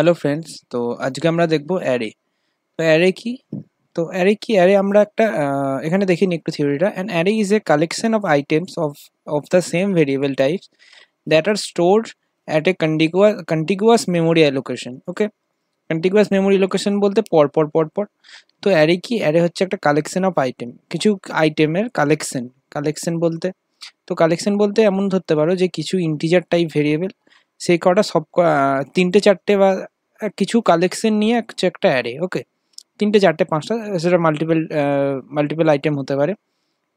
hello friends তো আজকে আমরা দেখব অ্যারে তো অ্যারে কি তো অ্যারে কি অ্যারে আমরা একটা এখানে দেখি নি একটু থিওরিটা and array is a collection of items of of the same variable types that are store at a contiguous contiguous memory allocation okay contiguous memory location বলতে পর পর পর পর তো অ্যারে কি অ্যারে হচ্ছে একটা কালেকশন অফ আইটেম কিছু আইটেমের কালেকশন কালেকশন বলতে তো কালেকশন বলতে এমন ধরতে পারো যে কিছু ইন্টিজার টাইপ ভেরিয়েবেল সেই কটা সব তিনটে চারটে বা কিছু কালেকশন নিয়ে একটা অ্যারে ওকে তিনটে চারটে পাঁচটা সেটা মাল্টিপল মাল্টিপল আইটেম হতে পারে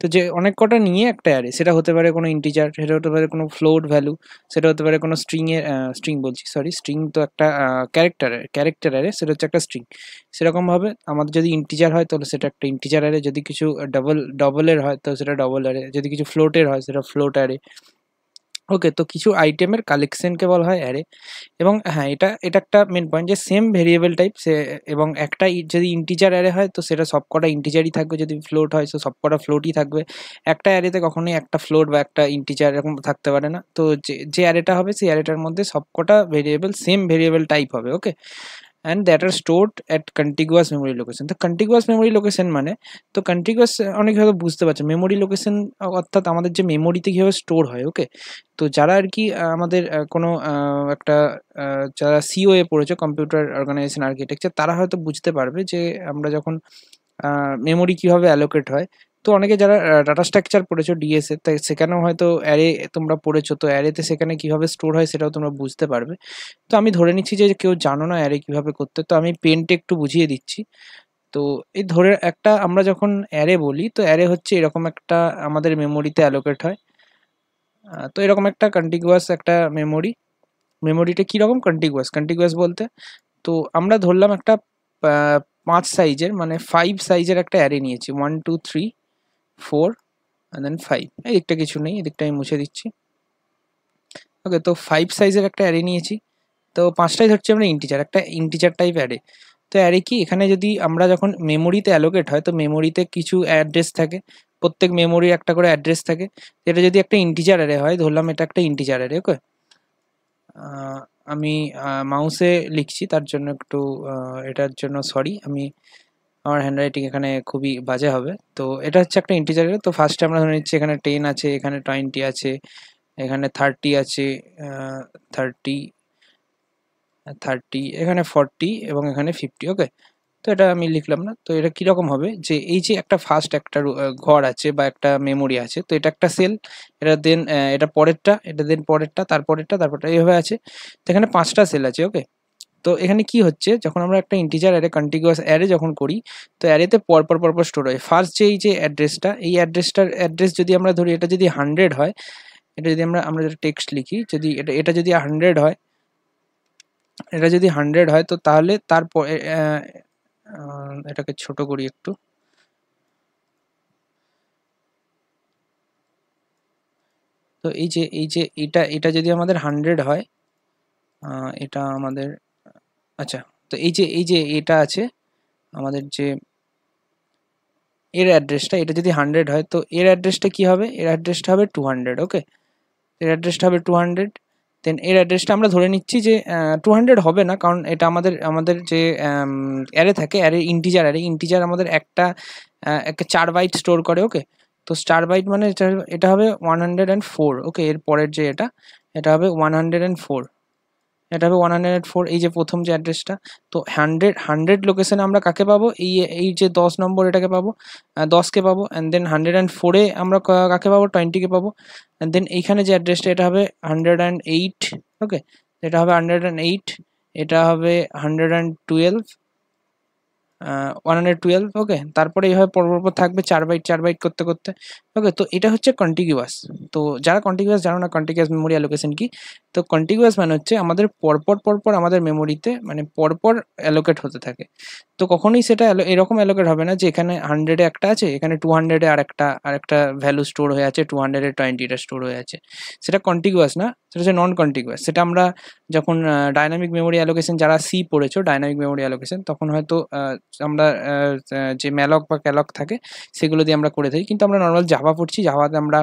তো যে অনেক কটা নিয়ে একটা অ্যারে সেটা হতে পারে কোনো ইন্টিজার সেটা হতে পারে কোনো ফ্লোর ভ্যালু সেটা হতে পারে কোনো স্ট্রিংয়ের স্ট্রিং বলছি সরি স্ট্রিং তো একটা ক্যারেক্টার ক্যারেক্টার অ্যারে সেটা হচ্ছে একটা স্ট্রিং সেরকমভাবে আমাদের যদি ইন্টিজার হয় তাহলে সেটা একটা ইন্টিজার অ্যারে যদি কিছু ডাবল ডবলের হয় তাহলে সেটা ডবল অ্যারে যদি কিছু ফ্লোটের হয় সেটা ফ্লোট অ্যারে ওকে তো কিছু আইটেমের কালেকশনকে বলা হয় অ্যারে এবং হ্যাঁ এটা এটা একটা মেন পয়েন্ট যে সেম ভেরিয়েবল টাইপ সে এবং একটা যদি ইন্টিজার অ্যারে হয় তো সেটা সবকটা ইন্টিজারই থাকবে যদি ফ্লোট হয় তো সবকটা ফ্লোটই থাকবে একটা অ্যারেতে কখনোই একটা ফ্লোট বা একটা ইন্টিজার এরকম থাকতে পারে না তো যে যে অ্যারেটা হবে সেই অ্যারেটার মধ্যে সবকটা ভেরিয়েবল সেম ভেরিয়েবল টাইপ হবে okay and that are stored at contiguous memory location তো কন্টিগুয়াস মেমোরি লোকেশন মানে তো কন্টিগুয়াস অনেক হয়তো বুঝতে পারছে মেমোরি লোকেশন অর্থাৎ আমাদের যে মেমোরিতে কীভাবে স্টোর হয় ওকে তো যারা আর কি আমাদের কোনো একটা যারা সিওএ পড়েছে কম্পিউটার অর্গানাইজেশন আর্কিটেকচার তারা হয়তো বুঝতে পারবে যে আমরা যখন মেমোরি কীভাবে অ্যালোকেট হয় তো অনেকে যারা ডাটা স্ট্রাকচার পড়েছো ডিএসএ তাই সেখানেও হয়তো অ্যারে তোমরা পড়েছো তো অ্যারেতে সেখানে কিভাবে স্টোর হয় সেটাও তোমরা বুঝতে পারবে তো আমি ধরে নিচ্ছি যে কেউ জানো না অ্যারে কিভাবে করতে তো আমি পেনটা একটু বুঝিয়ে দিচ্ছি তো এই ধরে একটা আমরা যখন অ্যারে বলি তো অ্যারে হচ্ছে এরকম একটা আমাদের মেমোরিতে অ্যালোকেট হয় তো এরকম একটা কন্টিগুয়াস একটা মেমোরি মেমোরিটা কীরকম কন্টিগুয়াস কন্টিগুয়াস বলতে তো আমরা ধরলাম একটা পাঁচ সাইজের মানে ফাইভ সাইজের একটা অ্যারে নিয়েছি one two three four and then five এদিকটা কিছু নেই এদিকটা আমি মুছে দিচ্ছি ওকে তো ফাইভ সাইজের একটা অ্যারে নিয়েছি তো পাঁচটাই হচ্ছে আমরা ইন্টিজার একটা ইন্টিজার টাইপ অ্যারে তো অ্যারে কি এখানে যদি আমরা যখন মেমোরিতে অ্যালোকেট হয় তো মেমোরিতে কিছু অ্যাড্রেস থাকে প্রত্যেক মেমোরির একটা করে অ্যাড্রেস থাকে যেটা যদি একটা ইন্টিজার অ্যারে হয় ধরলাম এটা একটা ইন্টিজার অ্যারে ওকে আমি মাউসে লিখছি তার জন্য একটু এটার জন্য সরি আমি আমার হ্যান্ডরাইটিং এখানে খুবই বাজে হবে তো এটা হচ্ছে একটা ইন্টিজারের তো ফার্স্টে আমরা ধরে নিচ্ছি এখানে টেন আছে এখানে টোয়েন্টি আছে এখানে থার্টি আছে থার্টি থার্টি এখানে ফর্টি এবং এখানে ফিফটি ওকে তো এটা আমি লিখলাম না তো এটা কীরকম হবে যে এই যে একটা ফার্স্ট একটা ঘর আছে বা একটা মেমোরি আছে তো এটা একটা সেল এটা দেন এটা পরেরটা এটা দেন পরেরটা তারপরেরটা তারপরটা এইভাবে আছে তো এখানে পাঁচটা সেল আছে ওকে তো এখানে কি হচ্ছে যখন আমরা একটা ইন্টিজার অ্যারে কন্টিনিউয়াস অ্যারে যখন করি তো অ্যারেতে পরপর পরপর স্টোর হয় ফার্স্ট যে এই যে অ্যাড্রেসটা এই অ্যাড্রেসটার অ্যাড্রেস যদি আমরা ধরি এটা যদি হান্ড্রেড হয় এটা যদি আমরা আমরা টেক্সট লিখি যদি এটা এটা যদি হান্ড্রেড হয় এটা যদি হান্ড্রেড হয় তো তাহলে তারপর এটাকে ছোট করি একটু তো এই যে এই যে এটা এটা যদি আমাদের হান্ড্রেড হয় এটা আমাদের আচ্ছা তো এই যে এই যে এটা আছে আমাদের যে এর অ্যাড্রেসটা এটা যদি হান্ড্রেড হয় তো এর অ্যাড্রেসটা কি হবে এর অ্যাড্রেসটা হবে টু হান্ড্রেড ওকে এর অ্যাড্রেসটা হবে টু হান্ড্রেড দেন এর অ্যাড্রেসটা আমরা ধরে নিচ্ছি যে টু হান্ড্রেড হবে না কারণ এটা আমাদের আমাদের যে অ্যারে থাকে অ্যারে ইন্টিজার অ্যারে ইন্টিজার আমাদের একটা একটা চার বাইট স্টোর করে ওকে তো স্টার বাইট মানে এটা হবে one hundred and four okay এর পরের যে এটা এটা হবে ওয়ান হান্ড্রেড অ্যান্ড ফোর এটা হবে ওয়ান হান্ড্রেড ফোর এই যে প্রথম যে অ্যাড্রেসটা তো হান্ড্রেড হান্ড্রেড লোকেশানে আমরা কাকে পাবো এই এই যে দশ নম্বর এটাকে পাবো দশকে পাবো অ্যান্ড দেন হান্ড্রেড অ্যান্ড ফোরে আমরা কাকে পাবো টোয়েন্টিকে পাবো অ্যান্ড দেন এইখানে যে অ্যাড্রেসটা এটা হবে হান্ড্রেড অ্যান্ড এইট ওকে এটা হবে হান্ড্রেড অ্যান্ড এইট এটা হবে hundred and twelve one hundred twelve okay তারপরে এইভাবে পরপর পর থাকবে চার বাইট চার বাইট করতে করতে ওকে তো এটা হচ্ছে কন্টিনিউয়াস তো যারা কন্টিনিউয়াস জানো না কন্টিনিউয়াস মেমোরি অ্যালোকেশন কি তো কন্টিগুয়াস মানে হচ্ছে আমাদের পরপর পরপর আমাদের মেমোরিতে মানে পরপর অ্যালোকেট হতে থাকে তো কখনোই সেটা এরকম অ্যালোকেট হবে না যে এখানে হান্ড্রেডে একটা আছে এখানে টু হান্ড্রেডে আর একটা আর একটা ভ্যালু স্টোর হয়ে আছে টু হান্ড্রেডে টোয়েন্টিটা স্টোর হয়ে আছে সেটা কন্টিগুয়াস না সেটা হচ্ছে নন কন্টিগুয়াস সেটা আমরা যখন ডাইনামিক মেমোরি অ্যালোকেশন যারা সি পড়েছো ডাইনামিক মেমোরি অ্যালোকেশন তখন হয়তো আমরা যে ম্যালক বা ক্যালক থাকে সেগুলো দিয়ে আমরা করে থাকি কিন্তু আমরা নর্মাল জাভা পড়ছি জাভাতে আমরা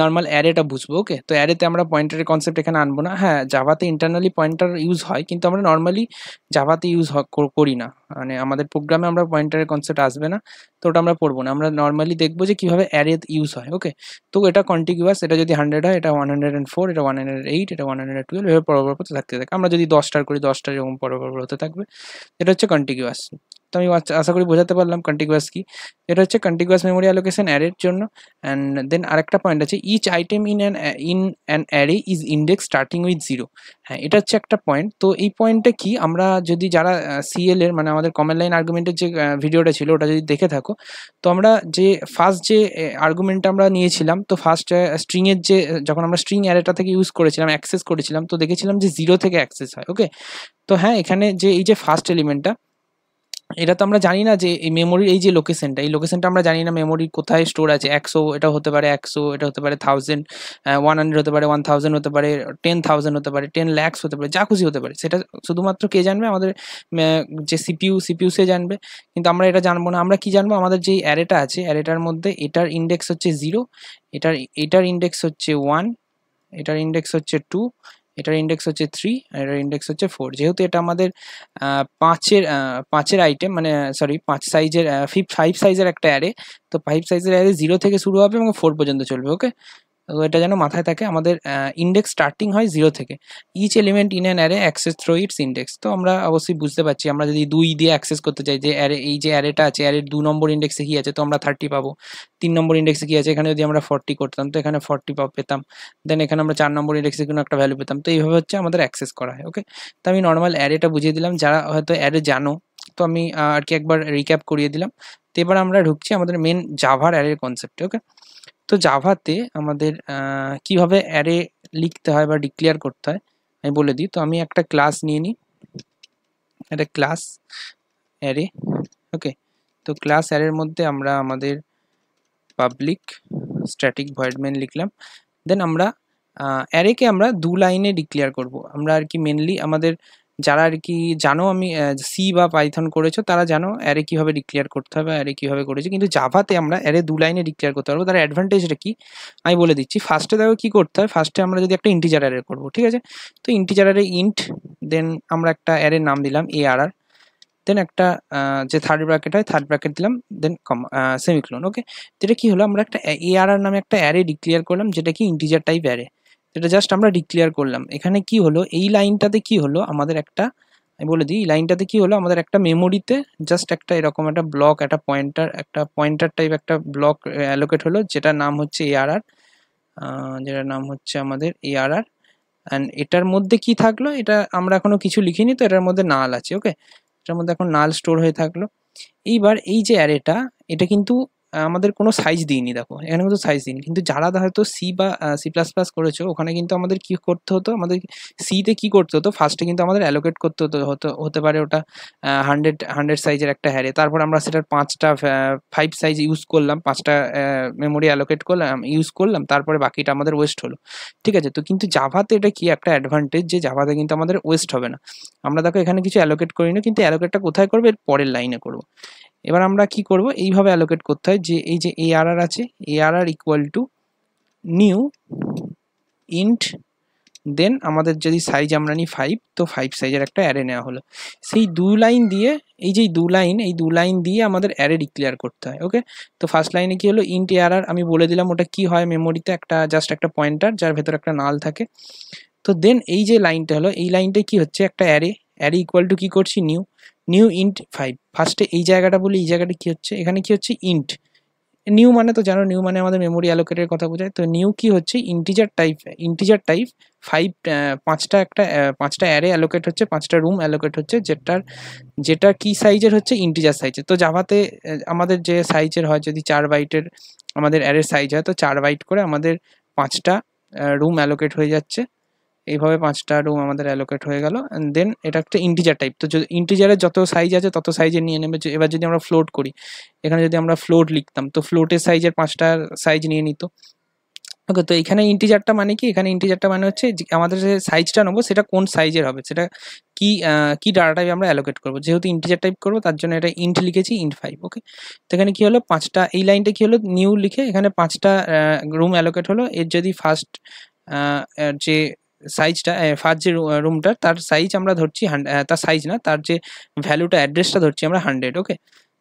নর্মাল অ্যারেটা বুঝবো ওকে তো অ্যারেতে আমরা পয়েন্টারের কনসেপ্ট এখানে আনবো না হ্যাঁ জাভাতে ইন্টারনালি পয়েন্টার ইউজ হয় কিন্তু আমরা নর্মালি জাভাতে ইউজ করি না মানে আমাদের প্রোগ্রামে আমরা পয়েন্টারের কনসেপ্ট আসবে না তো ওটা আমরা পড়বো না আমরা নর্মালি দেখবো যে কীভাবে অ্যারে ইউজ হয় ওকে তো এটা কন্টিনিউয়াস এটা যদি হান্ড্রেড হয় এটা ওয়ান হান্ড্রেড অ্যান্ড ফোর এটা ওয়ান হান্ড্রেড এইট এটা ওয়ান হান্ড্রেড টুয়েলভ এভাবে পরবর্তী থাকতে থাকে আমরা যদি দশটার করি দশটার এরকম পরবর্তী হতে থাকবে এটা হচ্ছে কন্টিনিউয়াস তো আমি আচ্ছা, আশা করি বোঝাতে পারলাম কন্টিগুয়াস কি এটা হচ্ছে কন্টিগুয়াস মেমোরি অ্যালোকেশন অ্যারের জন্য অ্যান্ড দেন আরেকটা পয়েন্ট আছে each item in an in an array is index starting with zero হ্যাঁ এটা হচ্ছে একটা পয়েন্ট তো এই পয়েন্টটা কি আমরা যদি যারা সিএল এর মানে আমাদের কমেন্ট লাইন আর্গুমেন্টের যে ভিডিওটা ছিল ওটা যদি দেখে থাকো তো আমরা যে ফার্স্ট যে আর্গুমেন্টটা আমরা নিয়েছিলাম তো ফার্স্ট স্ট্রিংয়ের যে যখন আমরা স্ট্রিং অ্যারেটা থেকে ইউজ করেছিলাম অ্যাক্সেস করেছিলাম তো দেখেছিলাম যে জিরো থেকে অ্যাক্সেস হয় ওকে তো হ্যাঁ এখানে যে এই যে ফার্স্ট এলিমেন্টটা এটা তো আমরা জানি না যে এই মেমোরির এই যে লোকেশনটা এই লোকেশনটা আমরা জানি না মেমোরির কোথায় স্টোর আছে একশো এটা হতে পারে একশো এটা হতে পারে থাউজেন্ড ওয়ান হান্ড্রেড হতে পারে ওয়ান থাউজেন্ড হতে পারে টেন থাউজেন্ড হতে পারে টেন ল্যাক্স হতে পারে যা খুশি হতে পারে সেটা শুধুমাত্র কে জানবে আমাদের যে সিপিউ সিপিউ সে জানবে কিন্তু আমরা এটা জানবো না আমরা কি জানবো আমাদের যে অ্যারেটা আছে অ্যারেটার মধ্যে এটার ইন্ডেক্স হচ্ছে জিরো এটার এটার ইন্ডেক্স হচ্ছে ওয়ান এটার ইন্ডেক্স হচ্ছে টু এটার ইন্ডেক্স হচ্ছে থ্রি আর এটার ইন্ডেক্স হচ্ছে ফোর যেহেতু এটা আমাদের পাঁচের পাঁচের আইটেম মানে সরি পাঁচ সাইজের ফিফ ফাইভ সাইজের একটা অ্যারে তো ফাইভ সাইজের অ্যারে জিরো থেকে শুরু হবে এবং ফোর পর্যন্ত চলবে ওকে তো এটা যেন মাথায় থাকে আমাদের ইন্ডেক্স স্টার্টিং হয় জিরো থেকে each element in an array access through its index তো আমরা অবশ্যই বুঝতে পারছি আমরা যদি দুই দিয়ে অ্যাক্সেস করতে চাই যে অ্যারে এই যে অ্যারেটা আছে অ্যারের দু নম্বর ইন্ডেক্সে কী আছে তো আমরা থার্টি পাবো তিন নম্বর ইন্ডেক্সে কী আছে এখানে যদি আমরা ফর্টি করতাম তো এখানে ফর্টি পেতাম দেন এখানে আমরা চার নম্বর ইন্ডেক্সে কোনো একটা ভ্যালু পেতাম তো এইভাবে হচ্ছে আমাদের অ্যাক্সেস করা হয় ওকে তো আমি নর্মাল অ্যারেটা বুঝিয়ে দিলাম যারা হয়তো অ্যারে জানো তো আমি আর কি একবার রিক্যাপ করিয়ে দিলাম তো এবার আমরা ঢুকছি আমাদের মেন জাভার অ্যারের কনসেপ্টে ওকে তো জাভাতে আমাদের কিভাবে অ্যারে লিখতে হয় বা ডিক্লেয়ার করতে হয় আমি বলে দিই তো আমি একটা ক্লাস নিয়ে নিই একটা ক্লাস অ্যারে ওকে তো ক্লাস অ্যারের মধ্যে আমরা আমাদের পাবলিক স্ট্যাটিক ভয়েডম্যান লিখলাম দেন আমরা অ্যারেকে আমরা দু লাইনে ডিক্লেয়ার করব আমরা আর কি মেনলি আমাদের যারা আর কি জানো আমি সি বা পাইথন করেছো তারা জানো অ্যারে কীভাবে ডিক্লেয়ার করতে হবে অ্যারে কীভাবে করেছে কিন্তু জাভাতে আমরা অ্যারে দু লাইনে ডিক্লেয়ার করতে পারবো তার অ্যাডভান্টেজটা কী আমি বলে দিচ্ছি ফার্স্টে দেখো কী করতে হয় ফার্স্টে আমরা যদি একটা ইন্টিজার অ্যারে করবো ঠিক আছে তো ইন্টিজার অ্যারে ইন্ট দেন আমরা একটা অ্যারে নাম দিলাম এ আর আর দেন একটা যে থার্ড ব্র্যাকেট হয় থার্ড ব্র্যাকেট দিলাম দেন কম সেমিক্লোন ওকে যেটা কী হলো আমরা একটা এ আর আর নামে একটা অ্যারে ডিক্লেয়ার করলাম যেটা কি ইন্টিজার টাইপ অ্যারে এটা জাস্ট আমরা ডিক্লেয়ার করলাম এখানে কি হলো এই লাইনটাতে কি হলো আমাদের একটা আমি বলে দিই লাইনটাতে কি হলো আমাদের একটা মেমোরিতে জাস্ট একটা এরকম একটা ব্লক একটা পয়েন্টার একটা পয়েন্টার টাইপ একটা ব্লক অ্যালোকেট uh, হলো যেটা নাম হচ্ছে এআরআর যেটা নাম হচ্ছে আমাদের এআরআর অ্যান্ড এটার মধ্যে কি থাকলো এটা আমরা এখনও কিছু লিখিনি তো এটার মধ্যে নাল আছে ওকে এটার মধ্যে এখন নাল স্টোর হয়ে থাকলো এইবার এই যে অ্যারেটা এটা কিন্তু আমাদের কোনো সাইজ দিইনি দেখো এখানে কিন্তু সাইজ দিইনি কিন্তু যারা হয়তো সি বা সি প্লাস প্লাস করেছো ওখানে কিন্তু আমাদের কি করতে হতো আমাদের সিতে কি করতে হতো ফার্স্টে কিন্তু আমাদের অ্যালোকেট করতে হতো হতো হতে পারে ওটা হান্ড্রেড হান্ড্রেড সাইজের একটা হ্যারে তারপর আমরা সেটার পাঁচটা ফাইভ সাইজ ইউজ করলাম পাঁচটা মেমোরি অ্যালোকেট করলাম ইউজ করলাম তারপরে বাকিটা আমাদের ওয়েস্ট হলো ঠিক আছে তো কিন্তু জাভাতে এটা কি একটা অ্যাডভান্টেজ যে জাভাতে কিন্তু আমাদের ওয়েস্ট হবে না আমরা দেখো এখানে কিছু অ্যালোকেট করি না কিন্তু অ্যালোকেটটা কোথায় করবো এর পরের লাইনে করবো এবার আমরা কি করব এইভাবে অ্যালোকেট করতে হয় যে এই যে এআরআর আছে ARR equal to new int then আমাদের যদি সাইজ আমরা নিই ফাইভ তো ফাইভ সাইজের একটা অ্যারে নেওয়া হলো সেই দু লাইন দিয়ে এই যে দু লাইন এই দু লাইন দিয়ে আমাদের অ্যারে ডিক্লেয়ার করতে হয় ওকে তো ফার্স্ট লাইনে কি হলো ইন্ট এআর আমি বলে দিলাম ওটা কি হয় মেমোরিতে একটা জাস্ট একটা পয়েন্টার যার ভেতর একটা নাল থাকে তো দেন এই যে লাইনটা হলো এই লাইনটা কি হচ্ছে একটা অ্যারে অ্যারে ইকুয়াল টু কী করছি নিউ নিউ ইন্ট ফাইভ ফার্স্টে এই জায়গাটা বলি এই জায়গাটা কী হচ্ছে এখানে কি হচ্ছে ইন্ট নিউ মানে তো জানো নিউ মানে আমাদের মেমোরি অ্যালোকেটের কথা বোঝায় তো নিউ কি হচ্ছে integer type integer type five পাঁচটা একটা পাঁচটা অ্যারে অ্যালোকেট হচ্ছে পাঁচটা রুম অ্যালোকেট হচ্ছে যেটার যেটা কি সাইজের হচ্ছে ইন্টিজার সাইজের তো জাভাতে আমাদের যে সাইজের হয় যদি চার বাইটের আমাদের অ্যারের সাইজ হয় তো চার বাইট করে আমাদের পাঁচটা রুম অ্যালোকেট হয়ে যাচ্ছে এইভাবে পাঁচটা রুম আমাদের অ্যালোকেট হয়ে গেল দেন এটা একটা ইন্টিজার টাইপ তো যদি ইন্টিজারের যত সাইজ আছে তত সাইজে নিয়ে নেবে এবার যদি আমরা ফ্লোট করি এখানে যদি আমরা ফ্লোট লিখতাম তো ফ্লোটের সাইজের পাঁচটা সাইজ নিয়ে নিত ওকে তো এখানে ইন্টিজারটা মানে কি এখানে ইন্টিজারটা মানে হচ্ছে আমাদের যে সাইজটা নেবো সেটা কোন সাইজের হবে সেটা কি কি ডাটা টাইপ আমরা অ্যালোকেট করবো যেহেতু ইন্টিজার টাইপ করবো তার জন্য এটা ইন্ট লিখেছি ইন্ট ফাইভ ওকে তো এখানে কী হলো পাঁচটা এই লাইনটা কী হলো নিউ লিখে এখানে পাঁচটা রুম অ্যালোকেট হলো এর যদি ফার্স্ট যে সাইজটা ফার্স্ট যে রুমটা তার সাইজ আমরা ধরছি তার সাইজ না তার যে ভ্যালুটা অ্যাড্রেসটা ধরছি আমরা হান্ড্রেড ওকে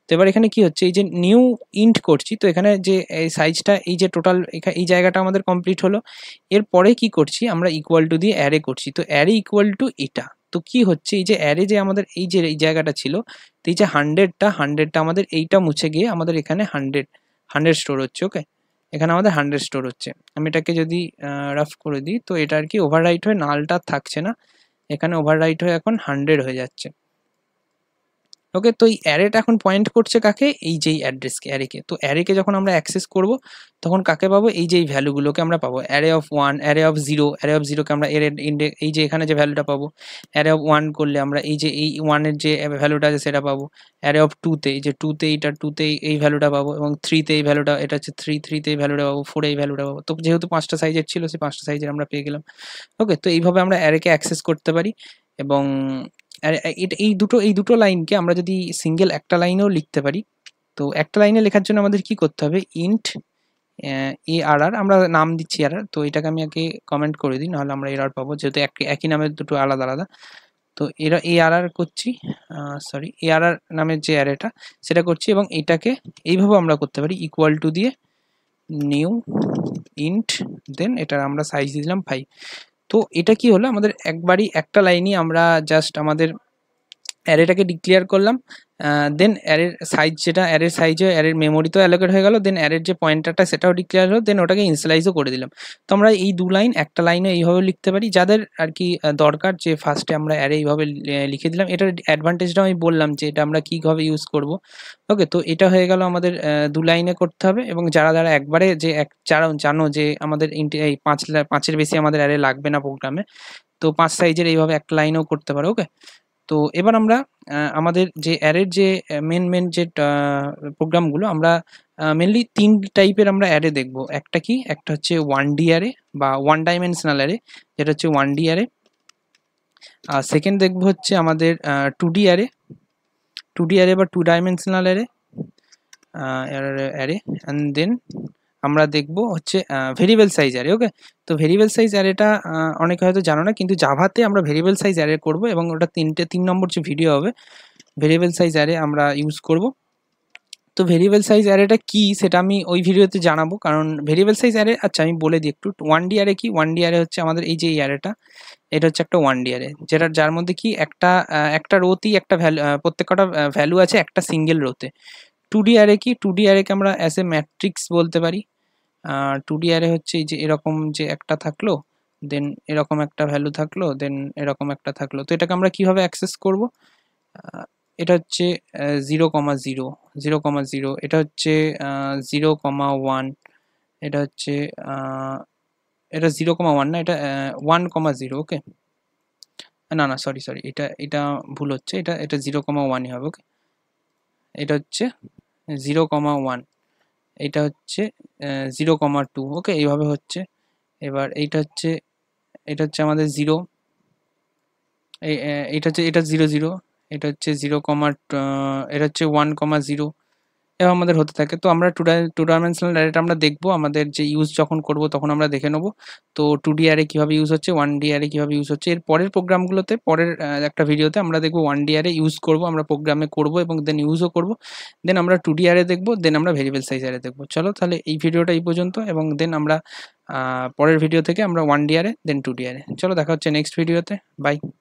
তো এবার এখানে কি হচ্ছে এই যে নিউ ইন্ট করছি তো এখানে যে এই সাইজটা এই যে টোটাল এই জায়গাটা আমাদের কমপ্লিট হলো এরপরে কি করছি আমরা ইকুয়াল টু দিয়ে অ্যারে করছি তো অ্যারে ইকুয়াল টু এটা তো কি হচ্ছে এই যে অ্যারে যে আমাদের এই যে এই জায়গাটা ছিল তো এই যে হান্ড্রেডটা হান্ড্রেডটা আমাদের এইটা মুছে গিয়ে আমাদের এখানে হান্ড্রেড হান্ড্রেড স্টোর হচ্ছে ওকে এখানে আমাদের হান্ড্রেড স্টোর হচ্ছে আমি এটাকে যদি রাফ করে দিই তো এটা আর কি ওভার রাইট হয়ে নালটা থাকছে না এখানে ওভার রাইট হয়ে এখন হান্ড্রেড হয়ে যাচ্ছে ওকে তো এই অ্যারেটা এখন পয়েন্ট করছে কাকে এই যেই অ্যাড্রেসকে অ্যারেকে তো অ্যারেকে যখন আমরা অ্যাক্সেস করব তখন কাকে পাবো এই যে এই ভ্যালুগুলোকে আমরা পাবো array of one array of zero array of জিরোকে আমরা এর ইন্ডে এই যে এখানে যে ভ্যালুটা পাবো অ্যারে অফ ওয়ান করলে আমরা এই যে এই ওয়ানের যে ভ্যালুটা আছে সেটা পাবো অ্যারে অফ টুতে এই যে টুতে এইটা টুতে এই ভ্যালুটা পাবো এবং থ্রিতে এই ভ্যালুটা এটা হচ্ছে থ্রি থ্রিতে এই ভ্যালুটা পাবো ফোরে এই ভ্যালুটা পাবো তো যেহেতু পাঁচটা সাইজের ছিল সেই পাঁচটা সাইজের আমরা পেয়ে গেলাম ওকে তো এইভাবে আমরা অ্যারেকে অ্যাক্সেস করতে পারি এবং আর এই দুটো এই দুটো লাইনকে আমরা যদি সিঙ্গেল একটা লাইনেও লিখতে পারি তো একটা লাইনে লেখার জন্য আমাদের কি করতে হবে ইন্ট এ আর আর আমরা নাম দিচ্ছি আর তো এটাকে আমি আগে কমেন্ট করে দিই নাহলে আমরা আর পাবো যেহেতু একই নামের দুটো আলাদা আলাদা তো এরা এ আর আর করছি সরি এ আর আর নামের যে অ্যারেটা সেটা করছি এবং এটাকে এইভাবে আমরা করতে পারি ইকুয়াল টু দিয়ে নিউ ইন্ট দেন এটার আমরা সাইজ দিলাম ফাইভ তো এটা কি হলো আমাদের একবারই একটা লাইনই আমরা জাস্ট আমাদের অ্যারেটাকে ডিক্লেয়ার করলাম দেন অ্যারের সাইজ যেটা অ্যারের সাইজ হয় অ্যারের মেমোরি তো অ্যালোকেট হয়ে গেল দেন অ্যারের যে পয়েন্টারটা সেটাও ডিক্লেয়ার হলো দেন ওটাকে ইনসলাইজও করে দিলাম তো আমরা এই দু লাইন একটা লাইনে এইভাবে লিখতে পারি যাদের আর কি দরকার যে ফার্স্টে আমরা অ্যারে এইভাবে লিখে দিলাম এটার অ্যাডভান্টেজটাও আমি বললাম যে এটা আমরা কীভাবে ইউজ করব ওকে তো এটা হয়ে গেল আমাদের দু লাইনে করতে হবে এবং যারা যারা একবারে যে এক যারা জানো যে আমাদের এই পাঁচ পাঁচের বেশি আমাদের অ্যারে লাগবে না প্রোগ্রামে তো পাঁচ সাইজের এইভাবে একটা লাইনেও করতে পারো ওকে তো এবার আমরা আমাদের যে অ্যারের যে মেন মেন যে প্রোগ্রামগুলো আমরা মেনলি তিন টাইপের আমরা অ্যারে দেখব একটা কি একটা হচ্ছে ওয়ান ডি অ্যারে বা ওয়ান ডাইমেনশনাল অ্যারে যেটা হচ্ছে ওয়ান ডি অ্যারে আর সেকেন্ড দেখব হচ্ছে আমাদের two D array two D array বা two dimensional array array and then আমরা দেখব হচ্ছে ভেরিয়েবল সাইজ অ্যারে ওকে তো ভেরিয়েবল সাইজ অ্যারেটা অনেকে হয়তো জানো না কিন্তু জাভাতে আমরা ভেরিয়েবল সাইজ অ্যারে করব এবং ওটা তিনটে তিন নম্বর যে ভিডিও হবে ভেরিয়েবল সাইজ অ্যারে আমরা ইউজ করব তো ভেরিয়েবল সাইজ অ্যারেটা কি সেটা আমি ওই ভিডিওতে জানাবো কারণ ভেরিয়েবল সাইজ অ্যারে আচ্ছা আমি বলে দিই একটু ওয়ান ডি অ্যারে কি ওয়ান ডি অ্যারে হচ্ছে আমাদের এই যে অ্যারেটা এটা হচ্ছে একটা ওয়ান ডি অ্যারে যেটা যার মধ্যে কি একটা একটা রোতেই একটা ভ্যালু প্রত্যেকটা ভ্যালু আছে একটা সিঙ্গেল রোতে টু ডি অ্যারে কি টু ডি অ্যারেকে আমরা অ্যাজ এ ম্যাট্রিক্স বলতে পারি টু ডি অ্যারে হচ্ছে যে এরকম যে একটা থাকলো দেন এরকম একটা ভ্যালু থাকলো দেন এরকম একটা থাকলো তো এটাকে আমরা কিভাবে অ্যাক্সেস করব এটা হচ্ছে zero comma zero zero comma zero এটা হচ্ছে জিরো কমা ওয়ান এটা হচ্ছে এটা জিরো কমা ওয়ান না এটা ওয়ান কমা জিরো ওকে না না সরি সরি এটা এটা ভুল হচ্ছে এটা এটা জিরো কমা ওয়ানই হবে ওকে এটা হচ্ছে জিরো কমা ওয়ান এইটা হচ্ছে জিরো কমা টু ওকে এইভাবে হচ্ছে এবার এইটা হচ্ছে এটা হচ্ছে আমাদের জিরো এইটা হচ্ছে এটা জিরো জিরো এটা হচ্ছে জিরো কমা এটা হচ্ছে ওয়ান কমা জিরো এবং আমাদের হতে থাকে তো আমরা টু ডাইমেনশনাল অ্যারেটা আমরা দেখবো আমাদের যে ইউজ যখন করব তখন আমরা দেখে নেব তো টু ডি আরে কীভাবে ইউজ হচ্ছে ওয়ান ডি আরে কীভাবে ইউজ হচ্ছে এর পরের প্রোগ্রামগুলোতে পরের একটা ভিডিওতে আমরা দেখবো ওয়ান ডি আরে ইউজ করব আমরা প্রোগ্রামে করব এবং দেন ইউজও করব দেন আমরা টু ডি আরে দেখবো দেন আমরা ভেরিয়েবল সাইজ আরে দেখবো চলো তাহলে এই ভিডিওটা এই পর্যন্ত এবং দেন আমরা পরের ভিডিও থেকে আমরা ওয়ান ডি আরে দেন টু ডি আরে চলো দেখা হচ্ছে নেক্সট ভিডিওতে বাই